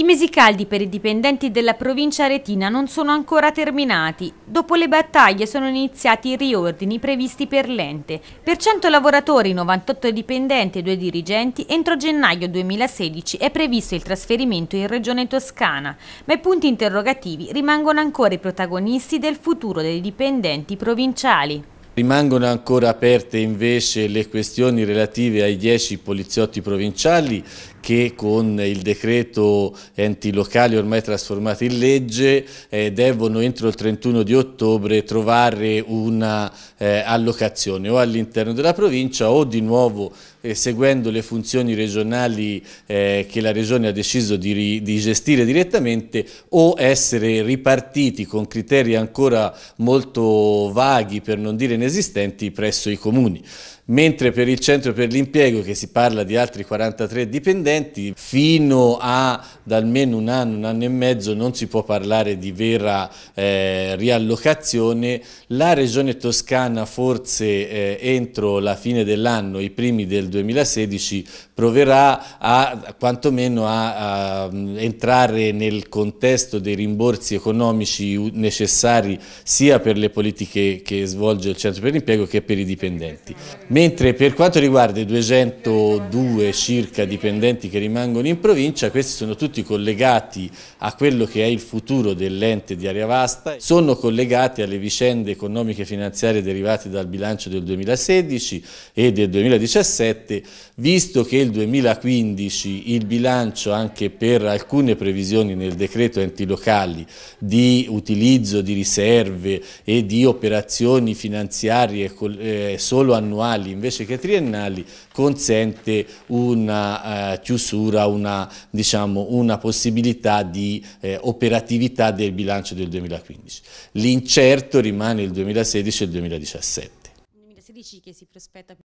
I mesi caldi per i dipendenti della provincia retina non sono ancora terminati. Dopo le battaglie sono iniziati i riordini previsti per l'ente. Per 100 lavoratori, 98 dipendenti e 2 dirigenti, entro gennaio 2016 è previsto il trasferimento in Regione Toscana, ma i punti interrogativi rimangono ancora i protagonisti del futuro dei dipendenti provinciali. Rimangono ancora aperte invece le questioni relative ai 10 poliziotti provinciali che con il decreto enti locali ormai trasformati in legge eh, devono entro il 31 di ottobre trovare una eh, allocazione o all'interno della provincia o di nuovo eh, seguendo le funzioni regionali eh, che la regione ha deciso di, di gestire direttamente o essere ripartiti con criteri ancora molto vaghi per non dire inesistenti presso i comuni. Mentre per il centro per l'impiego che si parla di altri 43 dipendenti dipendenti, fino ad almeno un anno, un anno e mezzo non si può parlare di vera eh, riallocazione, la regione toscana forse eh, entro la fine dell'anno, i primi del 2016, proverà a, quantomeno a, a entrare nel contesto dei rimborsi economici necessari sia per le politiche che svolge il centro per l'impiego che per i dipendenti. Mentre per quanto riguarda i 202 circa dipendenti enti che rimangono in provincia, questi sono tutti collegati a quello che è il futuro dell'ente di area vasta, sono collegati alle vicende economiche e finanziarie derivate dal bilancio del 2016 e del 2017, visto che il 2015 il bilancio anche per alcune previsioni nel decreto enti locali di utilizzo di riserve e di operazioni finanziarie eh, solo annuali invece che triennali consente una chiusura eh, chiusura una, diciamo, una possibilità di eh, operatività del bilancio del 2015. L'incerto rimane il 2016 e il 2017. 2016 che si prospetta